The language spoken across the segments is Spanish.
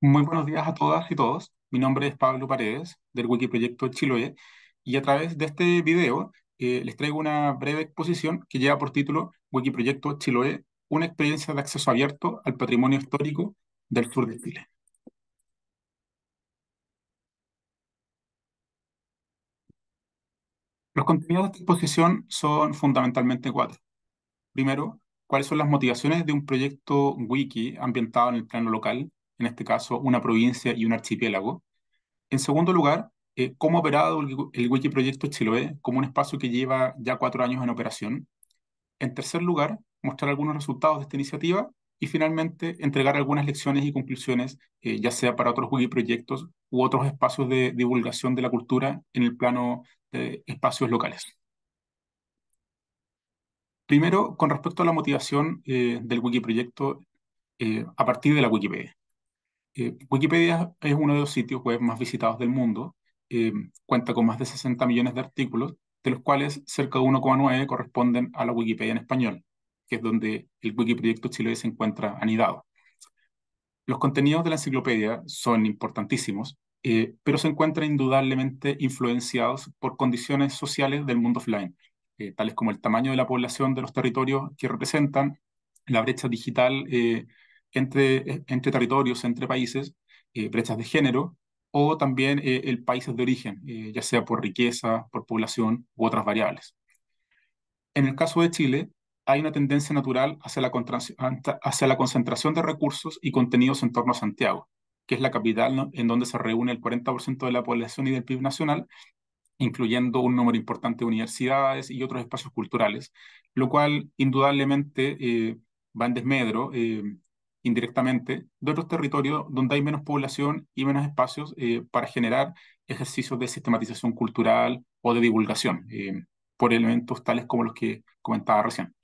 Muy buenos días a todas y todos. Mi nombre es Pablo Paredes, del Wikiproyecto Chiloé, y a través de este video eh, les traigo una breve exposición que lleva por título Wikiproyecto Chiloé, una experiencia de acceso abierto al patrimonio histórico del sur de Chile. Los contenidos de esta exposición son fundamentalmente cuatro. Primero, cuáles son las motivaciones de un proyecto wiki ambientado en el plano local en este caso una provincia y un archipiélago. En segundo lugar, eh, cómo ha operado el, wiki Wikiproyecto Chiloé como un espacio que lleva ya cuatro años en operación. En tercer lugar, mostrar algunos resultados de esta iniciativa y finalmente entregar algunas lecciones y conclusiones, eh, ya sea para otros Wikiproyectos u otros espacios de divulgación de la cultura en el plano de espacios locales. Primero, con respecto a la motivación eh, del Wikiproyecto a partir de la Wikipedia. Eh, Wikipedia es uno de los sitios web más visitados del mundo. Eh, cuenta con más de 60 millones de artículos, de los cuales cerca de 1,9 corresponden a la Wikipedia en español, que es donde el Wikiproyecto Chile se encuentra anidado. Los contenidos de la enciclopedia son importantísimos, eh, pero se encuentran indudablemente influenciados por condiciones sociales del mundo offline, tales como el tamaño de la población de los territorios que representan, la brecha digital entre, eh, entre territorios, entre países, eh, brechas de género o también eh, el país de origen, ya sea por riqueza, por población u otras variables. En el caso de Chile, hay una tendencia natural hacia la, concentración de recursos y contenidos en torno a Santiago, que es la capital en donde se reúne el 40% de la población y del PIB nacional, incluyendo un número importante de universidades y otros espacios culturales, lo cual indudablemente va en desmedro indirectamente de otros territorios donde hay menos población y menos espacios eh, para generar ejercicios de sistematización cultural o de divulgación eh, por elementos tales como los que comentaba recién.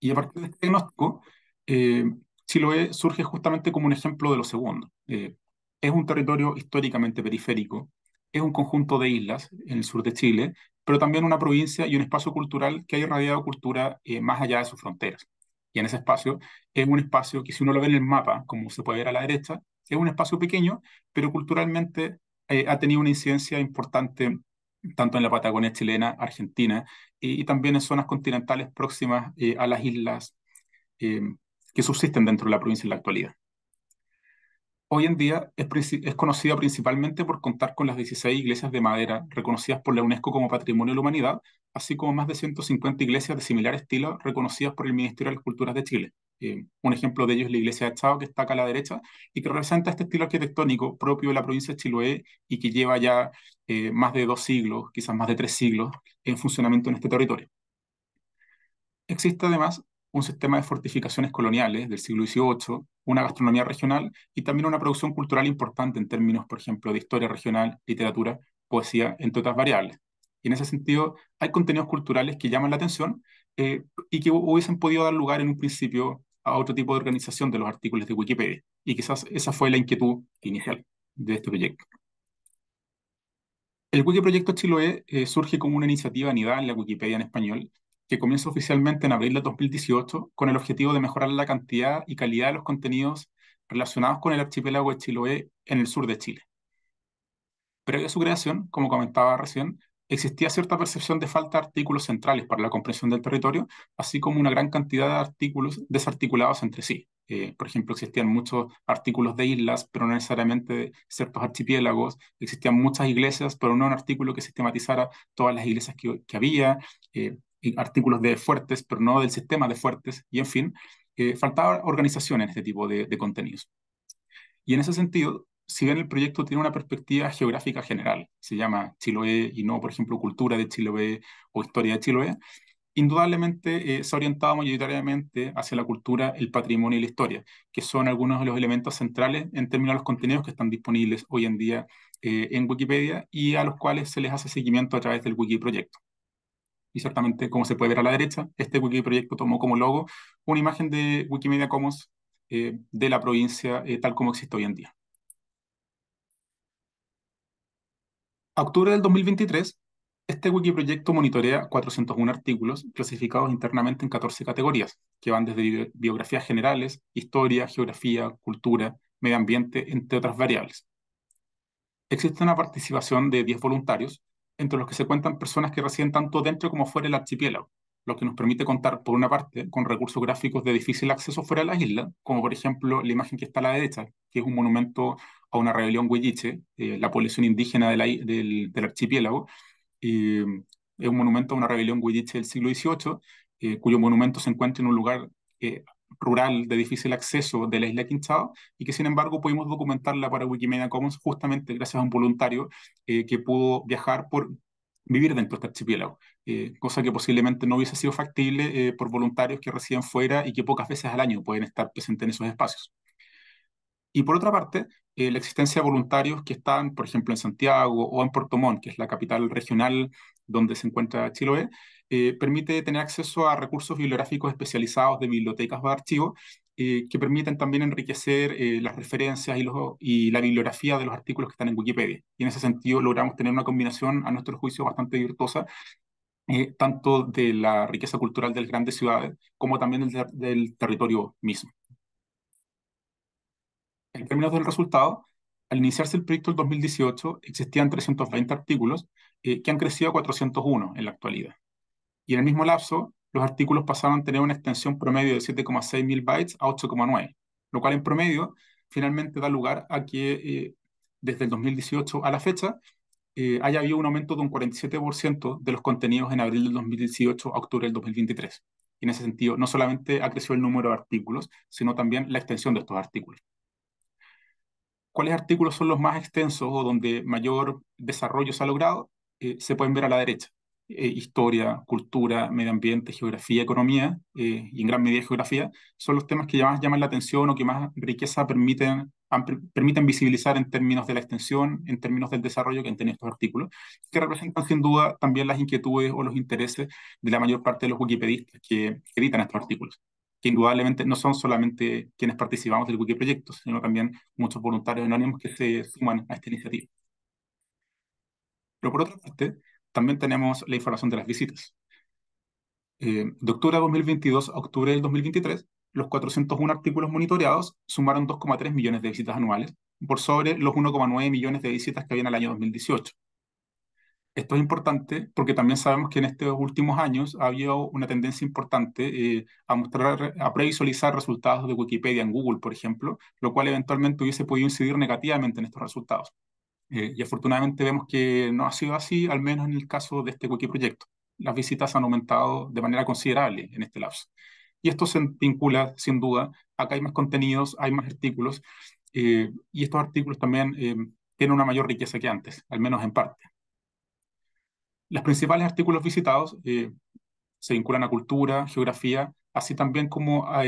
Y a partir de este diagnóstico, eh, Chiloé surge justamente como un ejemplo de lo segundo. Eh, es un territorio históricamente periférico, es un conjunto de islas en el sur de Chile, pero también una provincia y un espacio cultural que ha irradiado cultura más allá de sus fronteras. Y en ese espacio es un espacio que si uno lo ve en el mapa, como se puede ver a la derecha, es un espacio pequeño, pero culturalmente eh, ha tenido una incidencia importante tanto en la Patagonia chilena, Argentina, y, también en zonas continentales próximas eh, a las islas eh, que subsisten dentro de la provincia en la actualidad hoy en día es, conocida principalmente por contar con las 16 iglesias de madera reconocidas por la UNESCO como Patrimonio de la Humanidad, así como más de 150 iglesias de similar estilo reconocidas por el Ministerio de las Culturas de Chile. Eh, un ejemplo de ello es la iglesia de Estado, que está acá a la derecha, y que representa este estilo arquitectónico propio de la provincia de Chiloé y que lleva ya eh, más de dos siglos, quizás más de tres siglos, en funcionamiento en este territorio. Existe además un sistema de fortificaciones coloniales del siglo XVIII, una gastronomía regional y también una producción cultural importante en términos, por ejemplo, de historia regional, literatura, poesía, entre otras variables. Y en ese sentido, hay contenidos culturales que llaman la atención eh, y que hubiesen podido dar lugar en un principio a otro tipo de organización de los artículos de Wikipedia. Y quizás esa fue la inquietud inicial de este proyecto. El Wikiproyecto Chiloé eh, surge como una iniciativa anidada en la Wikipedia en español que comienza oficialmente en abril de 2018 con el objetivo de mejorar la cantidad y calidad de los contenidos relacionados con el archipiélago de Chiloé en el sur de Chile. Pero a su creación, como comentaba recién, existía cierta percepción de falta de artículos centrales para la comprensión del territorio, así como una gran cantidad de artículos desarticulados entre sí. Eh, por ejemplo, existían muchos artículos de islas, pero no necesariamente de ciertos archipiélagos. Existían muchas iglesias, pero no un artículo que sistematizara todas las iglesias que, había. Eh, artículos de fuertes, pero no del sistema de fuertes, y en fin, eh, faltaba organización en este tipo de, contenidos. Y en ese sentido, si bien el proyecto tiene una perspectiva geográfica general, se llama Chiloé y no, por ejemplo, cultura de Chiloé o historia de Chiloé, indudablemente eh, se ha orientado mayoritariamente hacia la cultura, el patrimonio y la historia, que son algunos de los elementos centrales en términos de los contenidos que están disponibles hoy en día eh, en Wikipedia y a los cuales se les hace seguimiento a través del Wikiproyecto y ciertamente, como se puede ver a la derecha, este Wikiproyecto tomó como logo una imagen de Wikimedia Commons eh, de la provincia eh, tal como existe hoy en día. A octubre del 2023, este Wikiproyecto monitorea 401 artículos clasificados internamente en 14 categorías, que van desde biografías generales, historia, geografía, cultura, medio ambiente, entre otras variables. Existe una participación de 10 voluntarios entre los que se cuentan personas que residen tanto dentro como fuera del archipiélago, lo que nos permite contar, por una parte, con recursos gráficos de difícil acceso fuera de la isla, como por ejemplo la imagen que está a la derecha, que es un monumento a una rebelión huilliche, eh, la población indígena del, archipiélago, eh, es un monumento a una rebelión huilliche del siglo XVIII, eh, cuyo monumento se encuentra en un lugar rural de difícil acceso de la isla Quinchao y que sin embargo pudimos documentarla para Wikimedia Commons justamente gracias a un voluntario eh, que pudo viajar por vivir dentro de este archipiélago, eh, cosa que posiblemente no hubiese sido factible eh, por voluntarios que residen fuera y que pocas veces al año pueden estar presentes en esos espacios. Y por otra parte, la existencia de voluntarios que están, por ejemplo, en Santiago o en Puerto Montt, que es la capital regional donde se encuentra Chiloé, eh, permite tener acceso a recursos bibliográficos especializados de bibliotecas o archivos eh, que permiten también enriquecer eh, las referencias y, los, y, la bibliografía de los artículos que están en Wikipedia. Y en ese sentido logramos tener una combinación, a nuestro juicio, bastante virtuosa, tanto de la riqueza cultural de las grandes ciudades como también del, territorio mismo. En términos del resultado, al iniciarse el proyecto en 2018, existían 320 artículos que han crecido a 401 en la actualidad y en el mismo lapso los artículos pasaron a tener una extensión promedio de 7,6 mil bytes a 8,9, lo cual en promedio finalmente da lugar a que eh, desde el 2018 a la fecha eh, haya habido un aumento de un 47% de los contenidos en abril del 2018 a octubre del 2023. en ese sentido, no solamente ha crecido el número de artículos, sino también la extensión de estos artículos. ¿Cuáles artículos son los más extensos o donde mayor desarrollo se ha logrado? Eh, se pueden ver a la derecha. Eh, historia, cultura, medio ambiente, geografía, economía, eh, y en gran medida geografía, son los temas que más llaman la atención o que más riqueza permiten, permiten visibilizar en términos de la extensión, en términos del desarrollo que han tenido estos artículos, que representan sin duda también las inquietudes o los intereses de la mayor parte de los wikipedistas que editan estos artículos que indudablemente no son solamente quienes participamos del Wikiproyecto, sino también muchos voluntarios anónimos que se suman a esta iniciativa. Pero por otra parte, también tenemos la información de las visitas. Eh, de octubre de 2022 a octubre del 2023, los 401 artículos monitoreados sumaron 2,3 millones de visitas anuales, por sobre los 1,9 millones de visitas que había en el año 2018. Esto es importante porque también sabemos que en estos últimos años ha habido una tendencia importante eh, a mostrar, a previsualizar resultados de Wikipedia en Google, por ejemplo, lo cual eventualmente hubiese podido incidir negativamente en estos resultados. Eh, y afortunadamente vemos que no ha sido así, al menos en el caso de este cualquier proyecto. Las visitas han aumentado de manera considerable en este lapso. Y esto se vincula, sin duda, acá hay más contenidos, hay más artículos, eh, y estos artículos también eh, tienen una mayor riqueza que antes, al menos en parte. Los principales artículos visitados se vinculan a cultura, geografía, así también como a,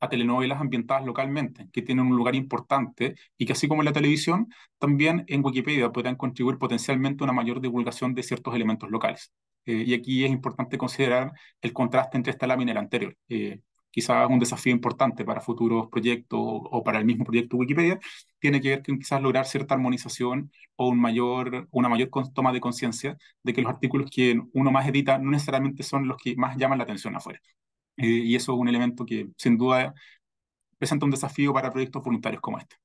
a telenovelas ambientadas localmente, que tienen un lugar importante y que así como en la televisión, también en Wikipedia puedan contribuir potencialmente a una mayor divulgación de ciertos elementos locales. Eh, y aquí es importante considerar el contraste entre esta lámina y la anterior. Eh, quizás un desafío importante para futuros proyectos o para el mismo proyecto Wikipedia, tiene que ver con quizás lograr cierta armonización o un mayor, una mayor toma de conciencia de que los artículos que uno más edita no necesariamente son los que más llaman la atención afuera. Eh, y eso es un elemento que sin duda presenta un desafío para proyectos voluntarios como este.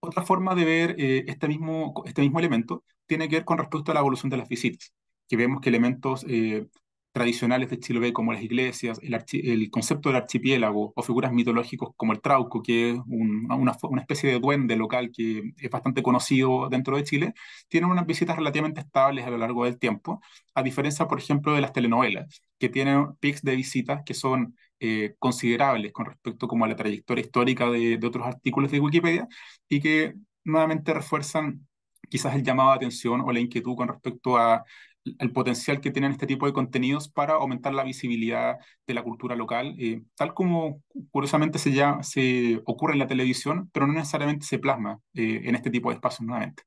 Otra forma de ver eh, este, mismo, este mismo elemento tiene que ver con respecto a la evolución de las visitas, que vemos que elementos eh, tradicionales de Chile como las iglesias, el, concepto del archipiélago o figuras mitológicas como el trauco, que es una, especie de duende local que es bastante conocido dentro de Chile, tienen unas visitas relativamente estables a lo largo del tiempo, a diferencia, por ejemplo, de las telenovelas, que tienen pics de visitas que son eh, considerables con respecto como a la trayectoria histórica de, de otros artículos de Wikipedia y que nuevamente refuerzan quizás el llamado de atención o la inquietud con respecto a el potencial que tienen este tipo de contenidos para aumentar la visibilidad de la cultura local, eh, tal como curiosamente se, ya, se ocurre en la televisión, pero no necesariamente se plasma eh, en este tipo de espacios nuevamente.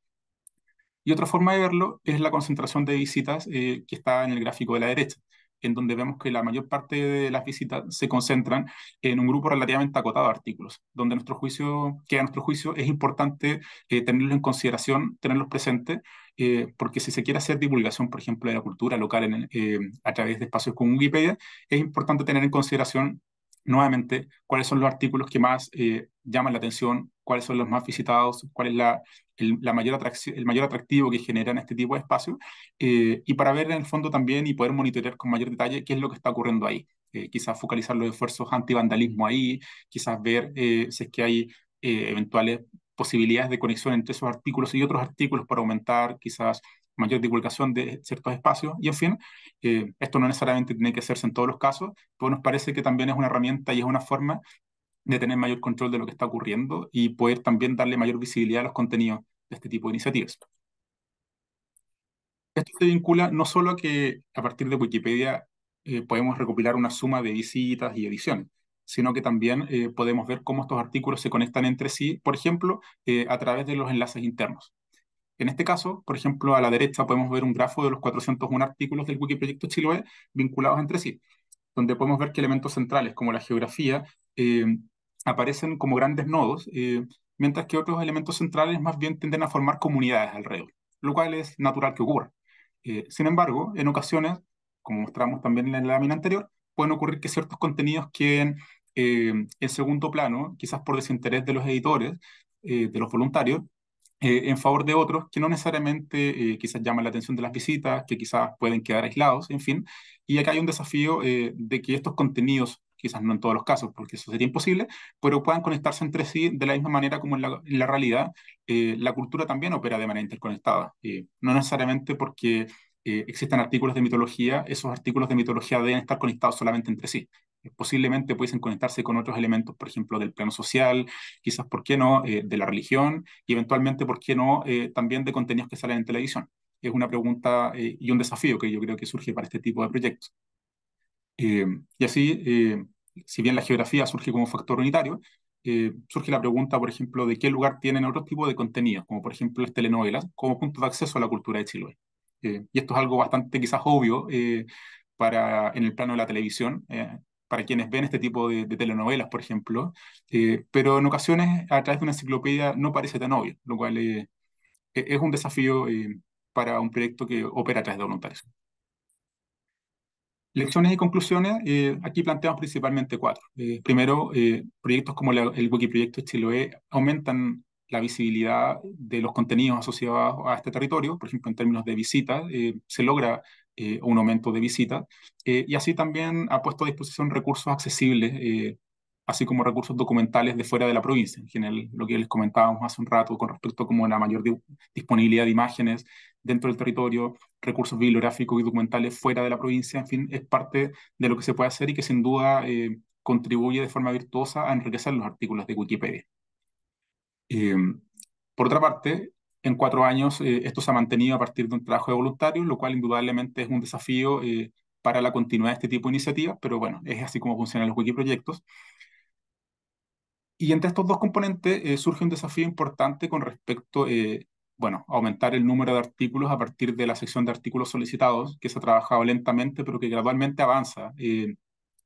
Y otra forma de verlo es la concentración de visitas eh, que está en el gráfico de la derecha en donde vemos que la mayor parte de las visitas se concentran en un grupo relativamente acotado de artículos, donde nuestro juicio, que a nuestro juicio es importante eh, tenerlo en consideración, tenerlos presentes, eh, porque si se quiere hacer divulgación, por ejemplo, de la cultura local en, eh, a través de espacios como Wikipedia, es importante tener en consideración nuevamente cuáles son los artículos que más eh, llaman la atención, cuáles son los más visitados, cuál es la, el, la mayor el mayor atractivo que generan este tipo de espacios, eh, y para ver en el fondo también y poder monitorear con mayor detalle qué es lo que está ocurriendo ahí. Eh, quizás focalizar los esfuerzos anti-vandalismo ahí, quizás ver si es que hay eventuales posibilidades de conexión entre esos artículos y otros artículos para aumentar quizás mayor divulgación de ciertos espacios y en fin, eh, esto no necesariamente tiene que hacerse en todos los casos, pero nos parece que también es una herramienta y es una forma de tener mayor control de lo que está ocurriendo y poder también darle mayor visibilidad a los contenidos de este tipo de iniciativas. Esto se vincula no solo a que a partir de Wikipedia eh, podemos recopilar una suma de visitas y ediciones, sino que también eh, podemos ver cómo estos artículos se conectan entre sí, por ejemplo, a través de los enlaces internos. En este caso, por ejemplo, a la derecha podemos ver un grafo de los 401 artículos del Wikiproyecto Chiloé vinculados entre sí, donde podemos ver que elementos centrales como la geografía eh, aparecen como grandes nodos, eh, mientras que otros elementos centrales más bien tienden a formar comunidades alrededor, lo cual es natural que ocurra. Eh, sin embargo, en ocasiones, como mostramos también en la lámina anterior, pueden ocurrir que ciertos contenidos queden en segundo plano, quizás por desinterés de los editores, de los voluntarios, eh, en favor de otros que no necesariamente eh, quizás llaman la atención de las visitas, que quizás pueden quedar aislados, en fin. Y acá hay un desafío eh, de que estos contenidos, quizás no en todos los casos, porque eso sería imposible, pero puedan conectarse entre sí de la misma manera como en la, en la realidad. la cultura también opera de manera interconectada, no necesariamente porque eh, existen artículos de mitología, esos artículos de mitología deben estar conectados solamente entre sí. Eh, posiblemente pueden conectarse con otros elementos, por ejemplo, del plano social, quizás, ¿por qué no?, eh, de la religión y eventualmente, ¿por qué no?, también de contenidos que salen en televisión. Es una pregunta y un desafío que yo creo que surge para este tipo de proyectos. y así, si bien la geografía surge como factor unitario, surge la pregunta, por ejemplo, de qué lugar tienen otros tipos de contenidos, como por ejemplo las telenovelas, como punto de acceso a la cultura de Chile. Eh, y esto es algo bastante quizás obvio eh, para, en el plano de la televisión, eh, para quienes ven este tipo de, telenovelas, por ejemplo, pero en ocasiones a través de una enciclopedia no parece tan obvio, lo cual e, es un desafío para un proyecto que opera a través de voluntarios. Lecciones y conclusiones, aquí planteamos principalmente cuatro. primero, proyectos como el Wikiproyecto Chiloé aumentan la visibilidad de los contenidos asociados a este territorio, por ejemplo, en términos de visitas, eh, se logra eh, un aumento de visitas, eh, y así también ha puesto a disposición recursos accesibles, así como recursos documentales de fuera de la provincia, en general, lo que les comentábamos hace un rato con respecto como a la mayor disponibilidad de imágenes dentro del territorio, recursos bibliográficos y documentales fuera de la provincia, en fin, es parte de lo que se puede hacer y que sin duda contribuye de forma virtuosa a enriquecer los artículos de Wikipedia. Em, por otra parte, en cuatro años eh, esto se ha mantenido a partir de un trabajo de voluntarios, lo cual indudablemente es un desafío eh, para la continuidad de este tipo de iniciativas, pero bueno, es así como funcionan los wikiproyectos. Y entre estos dos componentes eh, surge un desafío importante con respecto, bueno, a aumentar el número de artículos a partir de la sección de artículos solicitados, que se ha trabajado lentamente, pero que gradualmente avanza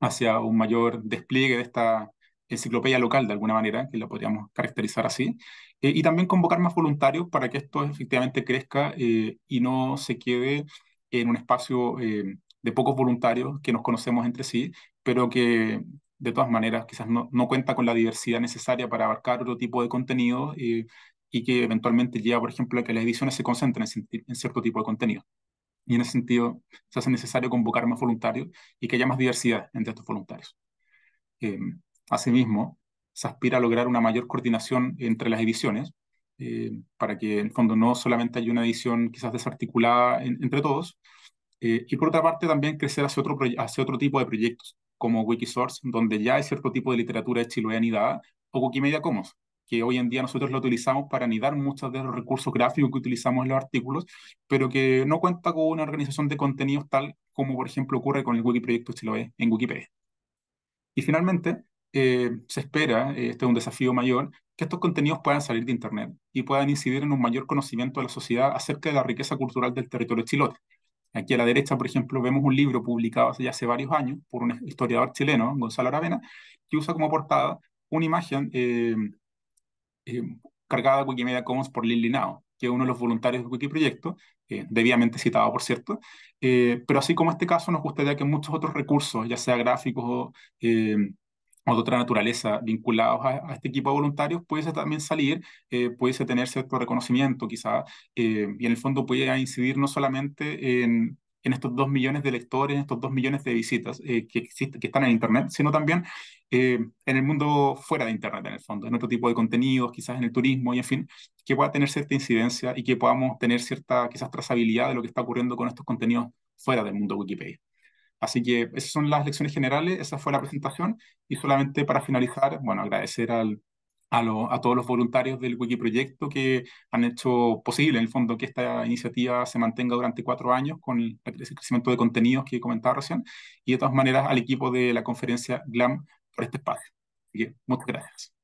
hacia un mayor despliegue de esta, enciclopedia local de alguna manera, que la podríamos caracterizar así, eh, y también convocar más voluntarios para que esto efectivamente crezca eh, y no se quede en un espacio eh, de pocos voluntarios que nos conocemos entre sí, pero que de todas maneras quizás no, cuenta con la diversidad necesaria para abarcar otro tipo de contenido y que eventualmente lleva, por ejemplo, a que las ediciones se concentren en, cierto tipo de contenido. Y en ese sentido se hace necesario convocar más voluntarios y que haya más diversidad entre estos voluntarios. Em, Asimismo, se aspira a lograr una mayor coordinación entre las ediciones, eh, para que en el fondo no solamente haya una edición quizás desarticulada entre todos, eh, y por otra parte también crecer hacia otro, tipo de proyectos, como Wikisource, donde ya hay cierto tipo de literatura de Chiloé anidada, o Wikimedia Commons, que hoy en día nosotros lo utilizamos para anidar muchos de los recursos gráficos que utilizamos en los artículos, pero que no cuenta con una organización de contenidos tal como, por ejemplo, ocurre con el Wikiproyecto Chiloé en Wikipedia. Y finalmente, eh, se espera, eh, este es un desafío mayor, que estos contenidos puedan salir de Internet y puedan incidir en un mayor conocimiento de la sociedad acerca de la riqueza cultural del territorio chilote. Aquí a la derecha, por ejemplo, vemos un libro publicado hace ya varios años por un historiador chileno, Gonzalo Aravena, que usa como portada una imagen eh, cargada de Wikimedia Commons por Lil Linao, que es uno de los voluntarios del Wikiproyecto, debidamente citado, por cierto. pero así como este caso, nos gustaría que muchos otros recursos, ya sea gráficos o, o de otra naturaleza vinculados a, este equipo de voluntarios, pudiese también salir, eh, pudiese tener cierto reconocimiento quizá, eh, y en el fondo puede incidir no solamente en, estos dos millones de lectores, en estos dos millones de visitas eh, que, que están en Internet, sino también eh, en el mundo fuera de Internet, en el fondo, en otro tipo de contenidos, quizás en el turismo, y en fin, que pueda tener cierta incidencia y que podamos tener cierta quizás trazabilidad de lo que está ocurriendo con estos contenidos fuera del mundo Wikipedia. Así que esas son las lecciones generales, esa fue la presentación y solamente para finalizar, bueno, agradecer a, a, todos los voluntarios del Wikiproyecto que han hecho posible, en el fondo, que esta iniciativa se mantenga durante cuatro años con el crecimiento de contenidos que comentado recién y de todas maneras al equipo de la conferencia GLAM por este espacio. Así que muchas gracias.